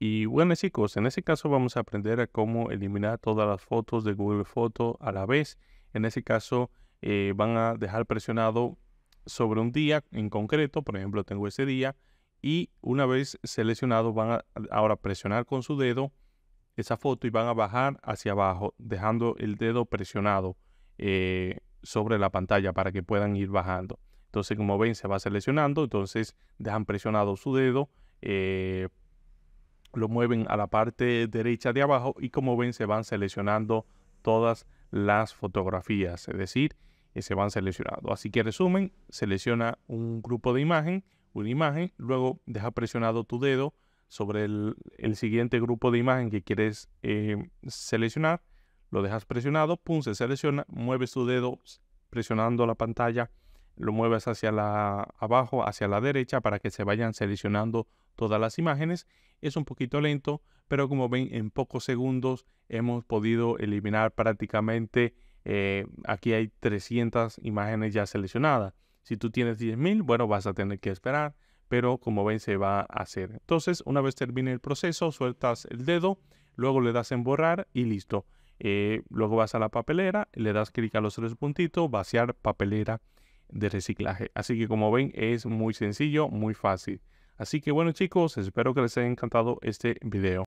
Y bueno chicos, en ese caso vamos a aprender a cómo eliminar todas las fotos de Google Foto a la vez. En ese caso eh, van a dejar presionado sobre un día en concreto, por ejemplo tengo ese día, y una vez seleccionado van a ahora presionar con su dedo esa foto y van a bajar hacia abajo, dejando el dedo presionado eh, sobre la pantalla para que puedan ir bajando. Entonces como ven se va seleccionando, entonces dejan presionado su dedo eh, lo mueven a la parte derecha de abajo y como ven se van seleccionando todas las fotografías, es decir, eh, se van seleccionando. Así que resumen, selecciona un grupo de imagen, una imagen, luego deja presionado tu dedo sobre el, siguiente grupo de imagen que quieres eh, seleccionar, lo dejas presionado, pum, se selecciona, mueves tu dedo presionando la pantalla lo mueves hacia la abajo, hacia la derecha para que se vayan seleccionando todas las imágenes. Es un poquito lento, pero como ven en pocos segundos hemos podido eliminar prácticamente, eh, aquí hay 300 imágenes ya seleccionadas. Si tú tienes 10.000, bueno, vas a tener que esperar, pero como ven se va a hacer. Entonces, una vez termine el proceso, sueltas el dedo, luego le das en borrar y listo. Eh, luego vas a la papelera, le das clic a los tres puntitos, vaciar papelera de reciclaje. Así que como ven es muy sencillo, muy fácil. Así que bueno chicos, espero que les haya encantado este video.